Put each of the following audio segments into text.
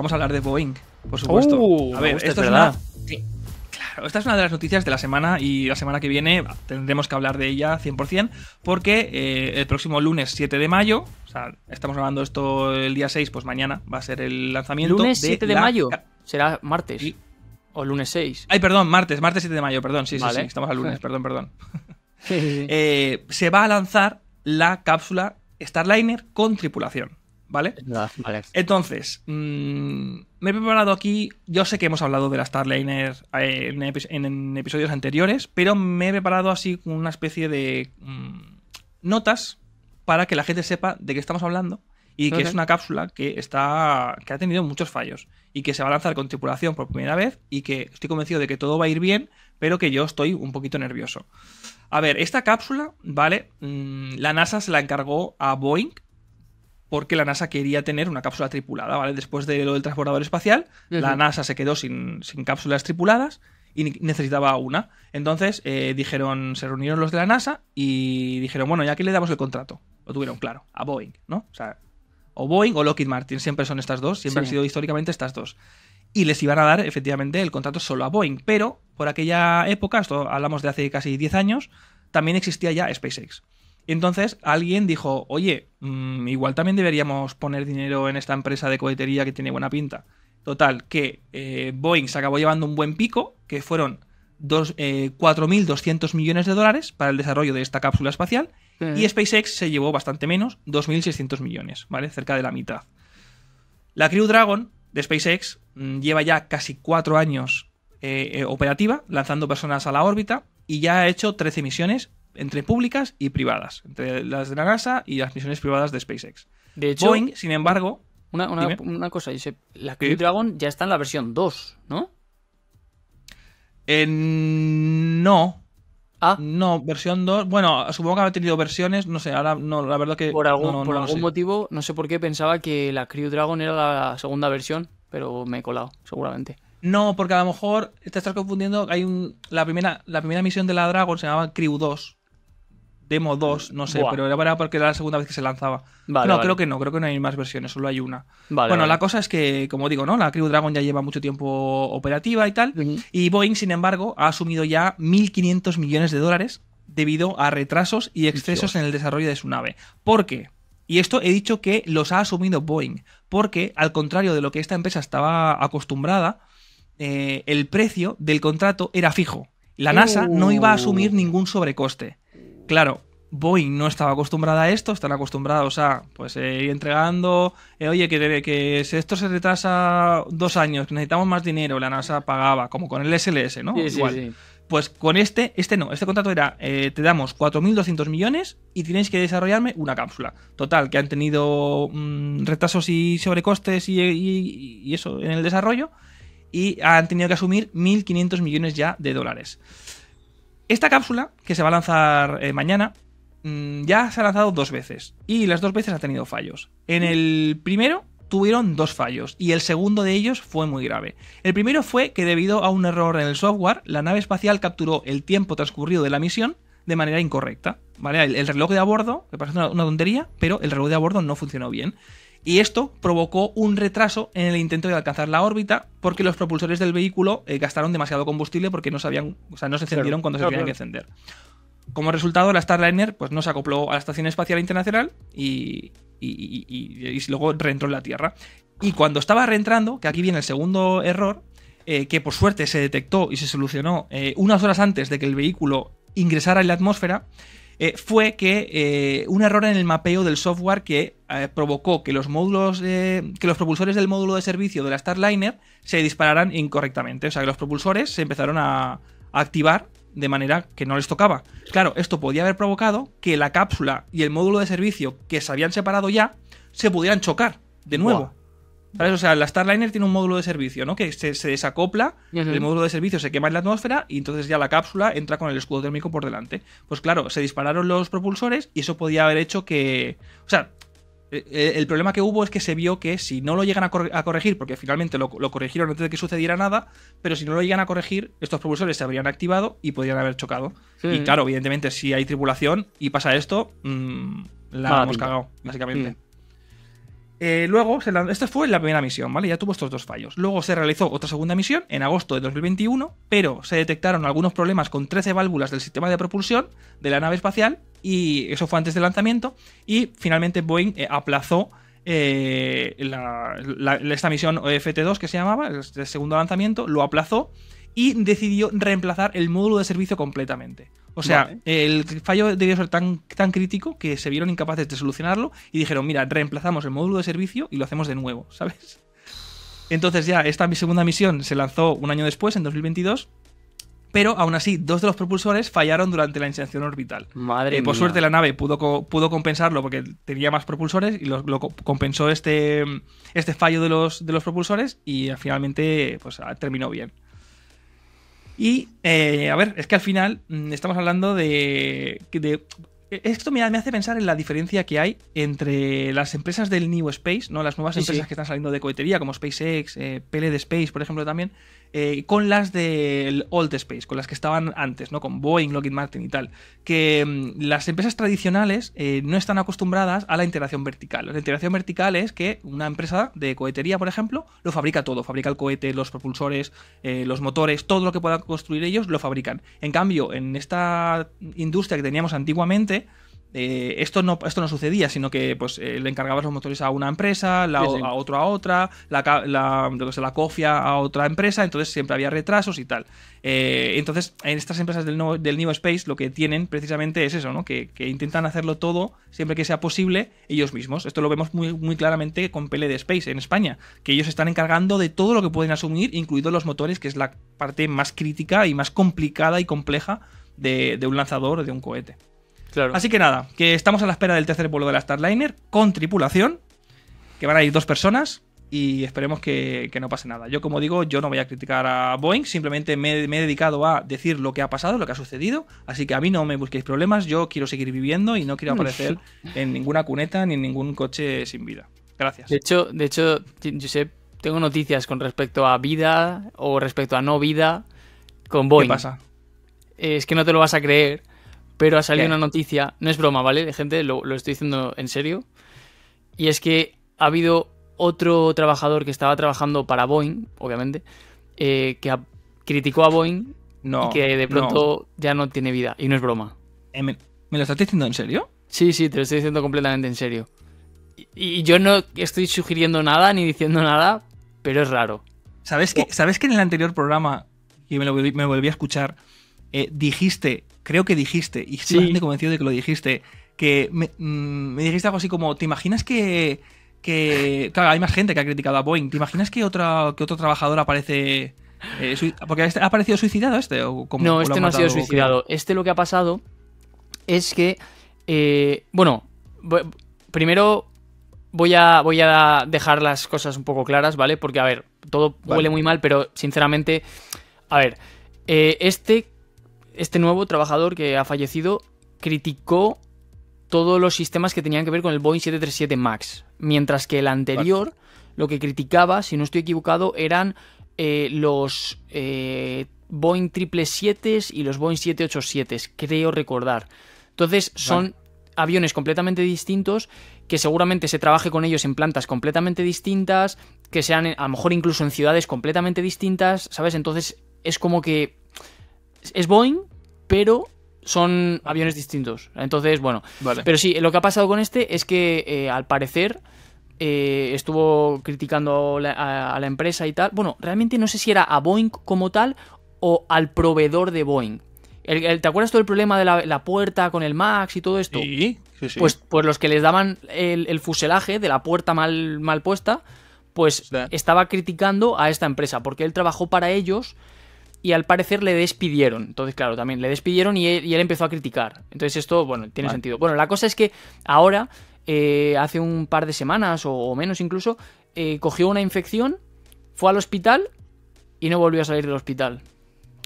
Vamos a hablar de Boeing, por supuesto. Uh, a ver, esto es Una... Claro, esta es una de las noticias de la semana y la semana que viene tendremos que hablar de ella 100% porque eh, el próximo lunes 7 de mayo, o sea, estamos hablando esto el día 6, pues mañana va a ser el lanzamiento. ¿Lunes 7 de mayo? Será martes. ¿O lunes 6? Ay, perdón, martes, martes 7 de mayo, perdón, sí, sí, sí, estamos al lunes, perdón, perdón. Eh, se va a lanzar la cápsula Starliner con tripulación. ¿vale? Entonces, mm, me he preparado aquí, yo sé que hemos hablado de la Starliner eh, en, episodios anteriores, pero me he preparado así una especie de mm, notas para que la gente sepa de qué estamos hablando y que es una cápsula que está que ha tenido muchos fallos y que se va a lanzar con tripulación por primera vez y que estoy convencido de que todo va a ir bien, pero que yo estoy un poquito nervioso. A ver, esta cápsula, ¿vale? Mm, la NASA se la encargó a Boeing porque la NASA quería tener una cápsula tripulada, ¿vale? Después de lo del transbordador espacial, la NASA se quedó sin, cápsulas tripuladas y necesitaba una. Entonces eh, dijeron, se reunieron los de la NASA y dijeron, bueno, ya que le damos el contrato. Lo tuvieron claro, a Boeing, ¿no? O sea, o Boeing o Lockheed Martin, siempre son estas dos, siempre han sido históricamente estas dos. Y les iban a dar efectivamente el contrato solo a Boeing, pero por aquella época, esto hablamos de hace casi 10 años, también existía ya SpaceX entonces alguien dijo, oye, mm, igual también deberíamos poner dinero en esta empresa de cohetería que tiene buena pinta. Total, que eh, Boeing se acabó llevando un buen pico, que fueron 4.200 eh, millones de dólares para el desarrollo de esta cápsula espacial, y SpaceX se llevó bastante menos, 2.600 millones, ¿vale? Cerca de la mitad. La Crew Dragon de SpaceX mm, lleva ya casi cuatro años eh, operativa, lanzando personas a la órbita, y ya ha hecho 13 misiones entre públicas y privadas, entre las de la NASA y las misiones privadas de SpaceX. De hecho, Boeing, sin embargo... Una, cosa, la Crew Dragon ya está en la versión 2, ¿no? en no. Ah. No, versión 2. Bueno, supongo que ha tenido versiones, no sé, ahora no, la verdad que. Por algún, por algún motivo, no sé por qué pensaba que la Crew Dragon era la segunda versión, pero me he colado, seguramente. No, porque a lo mejor te estás confundiendo. Hay un. La primera, la primera misión de la Dragon se llamaba Crew 2. Demo 2, mm, no sé, pero era porque era la segunda vez que se lanzaba. no, creo que no, creo que no hay más versiones, solo hay una. bueno, la cosa es que, como digo, ¿no? La Crew Dragon ya lleva mucho tiempo operativa y tal. Y Boeing, sin embargo, ha asumido ya 1.500 millones de dólares debido a retrasos y excesos en el desarrollo de su nave. ¿Por qué? Y esto he dicho que los ha asumido Boeing, porque al contrario de lo que esta empresa estaba acostumbrada, eh, el precio del contrato era fijo. La NASA no iba a asumir uh. ningún sobrecoste. Claro, Boeing no estaba acostumbrada a esto, están acostumbrados a pues eh, ir entregando, eh, oye, que, que, esto se retrasa dos años, que necesitamos más dinero, la NASA pagaba, como con el SLS, ¿no? Igual. Pues con este, este no, este contrato era, eh, te damos 4.200 millones y tienes que desarrollarme una cápsula. Total, que han tenido mm, retrasos y sobrecostes y, y eso en el desarrollo y han tenido que asumir 1.500 millones ya de dólares. Esta cápsula, que se va a lanzar eh, mañana, mm, ya se ha lanzado dos veces y las dos veces ha tenido fallos. En mm. el primero tuvieron dos fallos y el segundo de ellos fue muy grave. El primero fue que debido a un error en el software, la nave espacial capturó el tiempo transcurrido de la misión de manera incorrecta. ¿vale? El, reloj de a bordo, que parece una, tontería, pero el reloj de a bordo no funcionó bien y esto provocó un retraso en el intento de alcanzar la órbita porque los propulsores del vehículo eh, gastaron demasiado combustible porque no sabían, o sea, no se encendieron cuando se tenían que encender. Como resultado, la Starliner pues, no se acopló a la Estación Espacial Internacional y, y, luego reentró en la Tierra. Y cuando estaba reentrando, que aquí viene el segundo error, eh, que por suerte se detectó y se solucionó eh, unas horas antes de que el vehículo ingresara en la atmósfera, eh, fue que eh, un error en el mapeo del software que eh, provocó que los módulos, que los propulsores del módulo de servicio de la Starliner se dispararan incorrectamente. O sea, que los propulsores se empezaron a, activar de manera que no les tocaba. Claro, esto podía haber provocado que la cápsula y el módulo de servicio que se habían separado ya se pudieran chocar de nuevo. O sea, la Starliner tiene un módulo de servicio, ¿no? Que se, desacopla, el módulo de servicio se quema en la atmósfera y entonces ya la cápsula entra con el escudo térmico por delante. Pues claro, se dispararon los propulsores y eso podía haber hecho que. O sea, e, e, el problema que hubo es que se vio que si no lo llegan a, corregir, porque finalmente lo, corrigieron antes de que sucediera nada, pero si no lo llegan a corregir, estos propulsores se habrían activado y podrían haber chocado. Y claro, evidentemente, si hay tripulación y pasa esto, mm, la hemos cagado, básicamente. Mm. Eh, luego, esta fue la primera misión, ¿vale? Ya tuvo estos dos fallos. Luego se realizó otra segunda misión en agosto de 2021, pero se detectaron algunos problemas con 13 válvulas del sistema de propulsión de la nave espacial, y eso fue antes del lanzamiento, y finalmente Boeing eh, aplazó eh, la, esta misión FT2 que se llamaba, el segundo lanzamiento, lo aplazó y decidió reemplazar el módulo de servicio completamente. O sea, el fallo debió ser tan, tan crítico que se vieron incapaces de solucionarlo y dijeron, mira, reemplazamos el módulo de servicio y lo hacemos de nuevo, ¿sabes? Entonces ya esta segunda misión se lanzó un año después, en 2022, pero aún así dos de los propulsores fallaron durante la inserción orbital. Madre eh, Por suerte la nave pudo, pudo compensarlo porque tenía más propulsores y lo, compensó este, este fallo de los, de los propulsores y eh, finalmente pues, ah, terminó bien. Y, eh, a ver, es que al final mm, estamos hablando de, e, esto me, hace pensar en la diferencia que hay entre las empresas del New Space, ¿no? Las nuevas empresas que están saliendo de cohetería, como SpaceX, eh, Space, por ejemplo, también, eh, con las del Old Space, con las que estaban antes, ¿no? Con Boeing, Lockheed Martin y tal. Que mm, las empresas tradicionales eh, no están acostumbradas a la integración vertical. La integración vertical es que una empresa de cohetería, por ejemplo, lo fabrica todo. Fabrica el cohete, los propulsores, eh, los motores, todo lo que puedan construir ellos, lo fabrican. En cambio, en esta industria que teníamos antiguamente, eh, esto, no, esto no sucedía, sino que pues, eh, le encargabas los motores a una empresa, la, a otro a otra, la, cofia a otra empresa, entonces siempre había retrasos y tal. Eh, entonces, en estas empresas del, New Space lo que tienen precisamente es eso, ¿no? que, intentan hacerlo todo siempre que sea posible ellos mismos. Esto lo vemos muy, muy claramente con PLD Space en España, que ellos están encargando de todo lo que pueden asumir, incluidos los motores, que es la parte más crítica y más complicada y compleja de, de un lanzador o de un cohete. Así que nada, que estamos a la espera del tercer vuelo de la Starliner con tripulación, que van a ir dos personas y esperemos que, no pase nada. Yo, como digo, yo no voy a criticar a Boeing, simplemente me, he dedicado a decir lo que ha pasado, lo que ha sucedido, así que a mí no me busquéis problemas, yo quiero seguir viviendo y no quiero aparecer en ninguna cuneta ni en ningún coche sin vida. Gracias. De hecho, de hecho, Josep, tengo noticias con respecto a vida o respecto a no vida con Boeing. ¿Qué pasa? Es que no te lo vas a creer pero ha salido una noticia, no es broma, ¿vale? Gente, lo, estoy diciendo en serio. Y es que ha habido otro trabajador que estaba trabajando para Boeing, obviamente, eh, que criticó a Boeing y que de pronto ya no tiene vida. Y no es broma. Eh, ¿me, lo estás diciendo en serio? Sí, sí, te lo estoy diciendo completamente en serio. Y, yo no estoy sugiriendo nada ni diciendo nada, pero es raro. ¿Sabes que, oh. ¿sabes que en el anterior programa, y me, lo, volví a escuchar, eh, dijiste creo que dijiste, y estoy convencido de que lo dijiste, que mm, me, dijiste algo así como, ¿te imaginas que, que... Claro, hay más gente que ha criticado a Boeing, ¿te imaginas que, otra, que otro trabajador aparece... Eh, porque este, ha aparecido suicidado este o como, no este no ha sido suicidado este lo que ha pasado es que eh, bueno primero voy a voy a dejar las cosas un poco claras vale porque a ver todo huele muy mal pero sinceramente a ver eh, este este nuevo trabajador que ha fallecido criticó todos los sistemas que tenían que ver con el Boeing 737 MAX, mientras que el anterior lo que criticaba, si no estoy equivocado, eran eh, los eh, Boeing 777 y los Boeing 787, creo recordar. Entonces son aviones completamente distintos, que seguramente se trabaje con ellos en plantas completamente distintas, que sean a lo mejor incluso en ciudades completamente distintas, ¿sabes? Entonces es como que es Boeing, pero son aviones distintos. Entonces, bueno. Pero sí, lo que ha pasado con este es que eh, al parecer eh, estuvo criticando a, la empresa y tal. Bueno, realmente no sé si era a Boeing como tal o al proveedor de Boeing. El, ¿Te acuerdas todo el problema de la, puerta con el Max y todo esto? Sí, sí, Pues, pues los que les daban el, fuselaje de la puerta mal, mal puesta, pues estaba criticando a esta empresa, porque él trabajó para ellos y al parecer le despidieron. Entonces, claro, también le despidieron y él, empezó a criticar. Entonces esto, bueno, tiene sentido. Bueno, la cosa es que ahora, eh, hace un par de semanas o, menos incluso, eh, cogió una infección, fue al hospital y no volvió a salir del hospital.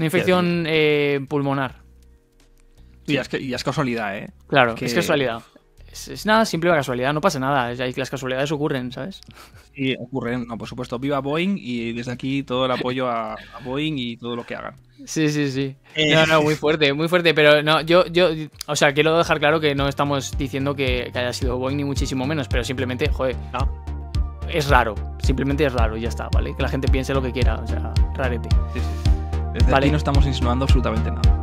Una infección eh, pulmonar. Y, es es, casualidad, ¿eh? Claro, es casualidad es, nada, simple casualidad, no pasa nada. Las casualidades ocurren, ¿sabes? Sí, ocurren, no, por supuesto. Viva Boeing y desde aquí todo el apoyo a, Boeing y todo lo que hagan. Sí, sí, sí. Eh. No, no, muy fuerte, muy fuerte. Pero no, yo, yo, o sea, quiero dejar claro que no estamos diciendo que, haya sido Boeing ni muchísimo menos, pero simplemente, joder, es raro. Simplemente es raro y ya está, ¿vale? Que la gente piense lo que quiera, o sea, rarete. Sí, sí. Desde vale. aquí no estamos insinuando absolutamente nada.